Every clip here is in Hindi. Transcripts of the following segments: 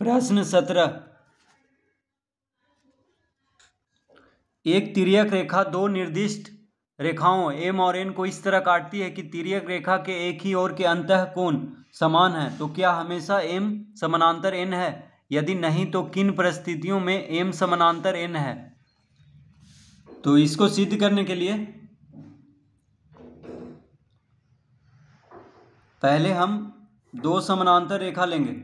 प्रश्न सत्रह एक तिरक रेखा दो निर्दिष्ट रेखाओं एम और एन को इस तरह काटती है कि तिरक रेखा के एक ही ओर के अंत कोण समान है तो क्या हमेशा एम समानांतर एन है यदि नहीं तो किन परिस्थितियों में एम समानांतर एन है तो इसको सिद्ध करने के लिए पहले हम दो समानांतर रेखा लेंगे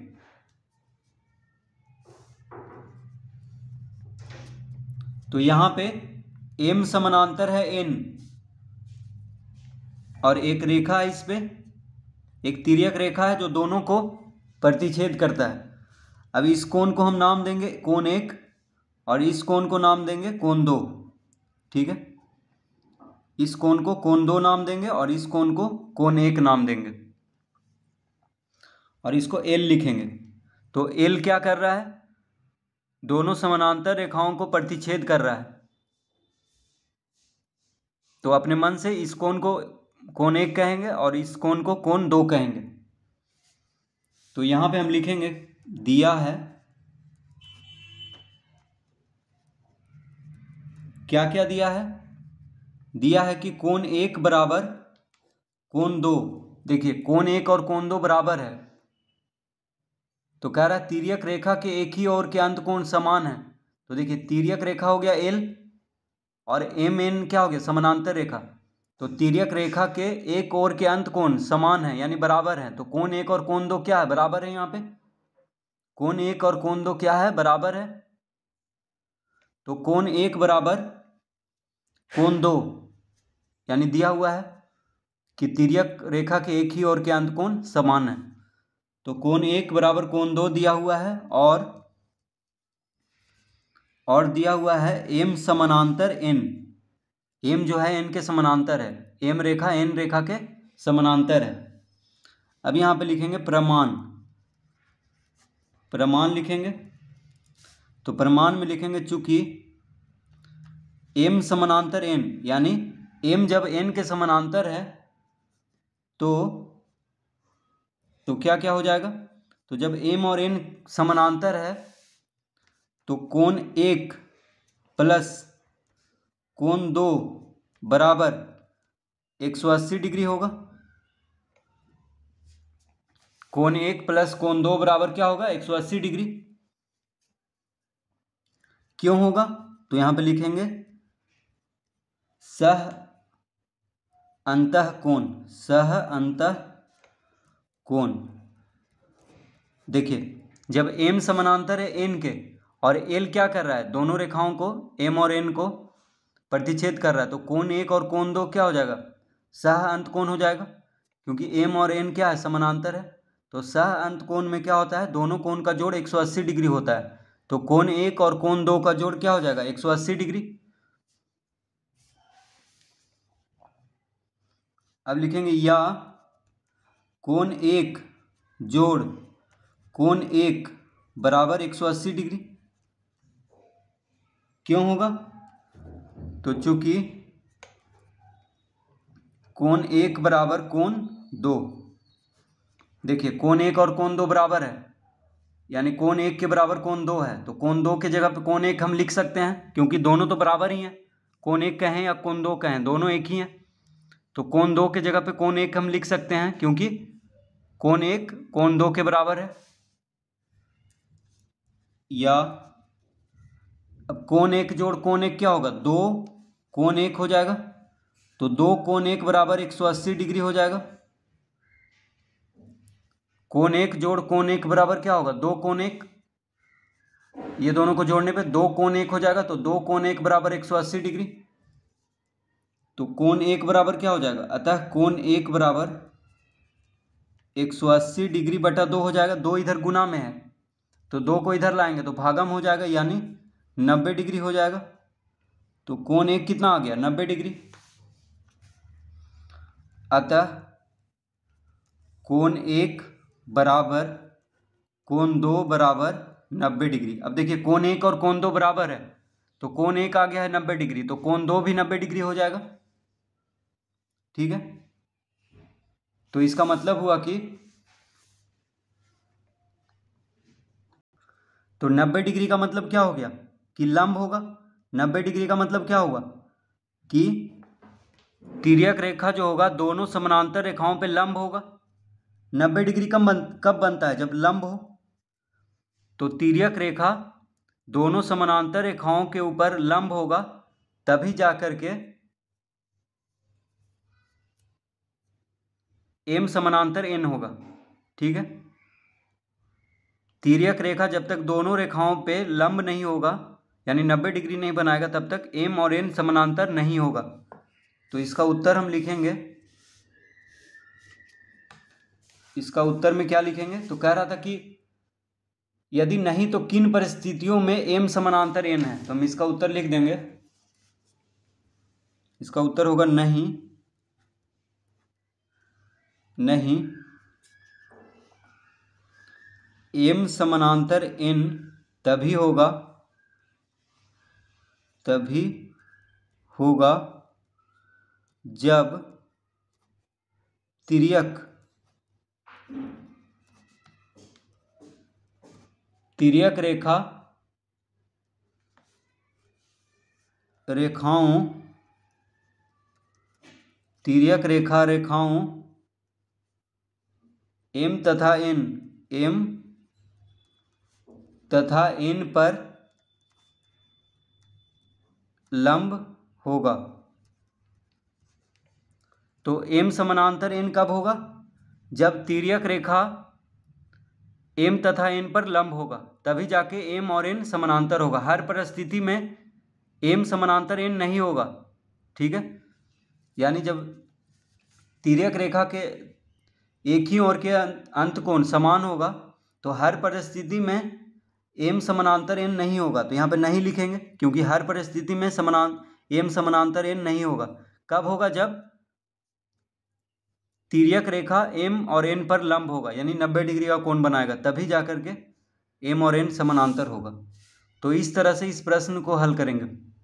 तो यहां पे एम समानांतर है एन और एक रेखा है इस पर एक तिरक रेखा है जो दोनों को प्रतिच्छेद करता है अब इस कोण को हम नाम देंगे कोण एक और इस कोण को नाम देंगे कोण दो ठीक है इस कोण को कोण दो नाम देंगे और इस कोण को कोण एक नाम देंगे और इसको एल लिखेंगे तो एल क्या कर रहा है दोनों हम्म। समानांतर रेखाओं को प्रतिच्छेद कर रहा है तो अपने मन से इस कोण को कोण एक कहेंगे और इस कोण को कोण दो कहेंगे तो यहां पे हम लिखेंगे दिया है क्या क्या दिया है दिया है कि कोण एक बराबर कोण दो देखिए कोण एक और कोण दो बराबर है तो कह रहा है तीरियक रेखा के एक ही ओर के अंत कोण समान है तो देखिए तीरियक रेखा हो गया एल और एम एन क्या हो गया समानांतर रेखा तो तीरियक रेखा के एक ओर के अंत कोण समान है यानी बराबर है तो कोण एक और कोण दो क्या है बराबर है यहाँ पे कोण एक और कोण दो क्या है बराबर है तो कोण एक बराबर कोण दो यानी दिया हुआ है कि तीरियक रेखा के एक ही ओर के अंत कोण समान है तो कोण एक बराबर कोण दो दिया हुआ है और और दिया हुआ है एम समानांतर एन एम जो है एन के समानांतर है एम रेखा एन रेखा के समानांतर है अब यहां पे लिखेंगे प्रमाण प्रमाण लिखेंगे तो प्रमाण में लिखेंगे चूंकि एम समानांतर एन यानी एम जब एन के समानांतर है तो तो क्या क्या हो जाएगा तो जब एम और एन समानांतर है तो कोण एक प्लस कोण दो बराबर एक सौ अस्सी डिग्री होगा कोण एक प्लस कोण दो बराबर क्या होगा एक सौ अस्सी डिग्री क्यों होगा तो यहां पे लिखेंगे सह अंत कोण सह अंत कोण देखिए जब एम समानांतर है एन के और एल क्या कर रहा है दोनों रेखाओं को एम और एन को प्रतिच्छेद कर रहा है तो कोण एक और कोण दो क्या हो जाएगा सह अंत कोण हो जाएगा क्योंकि एम और एन क्या है समानांतर है तो सह अंत कोण में क्या होता है दोनों कोण का जोड़ 180 डिग्री होता है तो कोण एक और कोण दो का जोड़ क्या हो जाएगा 180 डिग्री अब लिखेंगे या कोण एक जोड़ कोण एक बराबर एक सौ अस्सी डिग्री क्यों होगा तो चूंकि कोण एक बराबर कोण दो देखिए कोण एक और कोण दो बराबर है यानी कोण एक के बराबर कोण दो है तो कोण दो के जगह पे कोण एक हम लिख सकते हैं क्योंकि दोनों तो बराबर ही हैं कोण एक कहें या कोण दो कहें दोनों एक ही हैं तो कोण दो के जगह पे कोण एक हम लिख सकते हैं क्योंकि कौन एक कौन दो के बराबर है या अब कौन एक जोड़ कौन एक क्या होगा दो कौन एक हो जाएगा तो दो कौन एक बराबर एक सौ अस्सी डिग्री हो जाएगा कौन एक जोड़ कौन एक बराबर क्या होगा दो कौन एक ये दोनों को जोड़ने पे दो कौन एक हो जाएगा तो दो कौन एक बराबर एक सौ अस्सी डिग्री तो कौन एक बराबर क्या हो जाएगा अतः कौन एक बराबर एक सौ अस्सी डिग्री बटा दो हो जाएगा दो इधर गुना में है तो दो को इधर लाएंगे तो भागम हो जाएगा यानी नब्बे डिग्री हो जाएगा तो कोण एक कितना आ गया नब्बे डिग्री अतः कोण एक बराबर कोण दो बराबर नब्बे डिग्री अब देखिए कोण एक और कोण दो बराबर है तो कोण एक आ गया है नब्बे डिग्री तो कोण दो भी नब्बे डिग्री हो जाएगा ठीक है तो इसका मतलब हुआ कि तो नब्बे डिग्री का मतलब क्या हो गया कि लंब होगा नब्बे डिग्री का मतलब क्या होगा कि तिरक रेखा जो होगा दोनों समानांतर रेखाओं पे लंब होगा नब्बे डिग्री कब मन, कब बनता है जब लंब हो तो तिरक रेखा दोनों समानांतर रेखाओं के ऊपर लंब होगा तभी जाकर के एम समानांतर एन होगा ठीक है तिरक रेखा जब तक दोनों रेखाओं पे लंब नहीं होगा यानी 90 डिग्री नहीं बनाएगा तब तक एम और एन समानांतर नहीं होगा तो इसका उत्तर हम लिखेंगे इसका उत्तर में क्या लिखेंगे तो कह रहा था कि यदि नहीं तो किन परिस्थितियों में एम समानांतर एन है तो हम इसका उत्तर लिख देंगे इसका उत्तर होगा नहीं नहीं एम समानांतर एन तभी होगा तभी होगा जब तिरक तिरक रेखा रेखाओं तिरक रेखा रेखाओं एम तथा एन एम तथा एन पर लंब होगा तो एम समानांतर एन कब होगा जब तिरक रेखा एम तथा एन पर लंब होगा तभी जाके एम और एन समानांतर होगा हर परिस्थिति में एम समानांतर एन नहीं होगा ठीक है यानी जब तिरक रेखा के एक ही ओर के अं-, अंत कोण समान होगा तो हर परिस्थिति में एम समानांतर एन नहीं होगा तो यहाँ पर नहीं लिखेंगे क्योंकि हर परिस्थिति में समान एम समानांतर एन नहीं होगा कब होगा जब तिरक रेखा एम और एन पर लंब होगा यानी नब्बे डिग्री का कोण बनाएगा तभी जा के एम और एन समानांतर होगा तो इस तरह से इस प्रश्न को हल करेंगे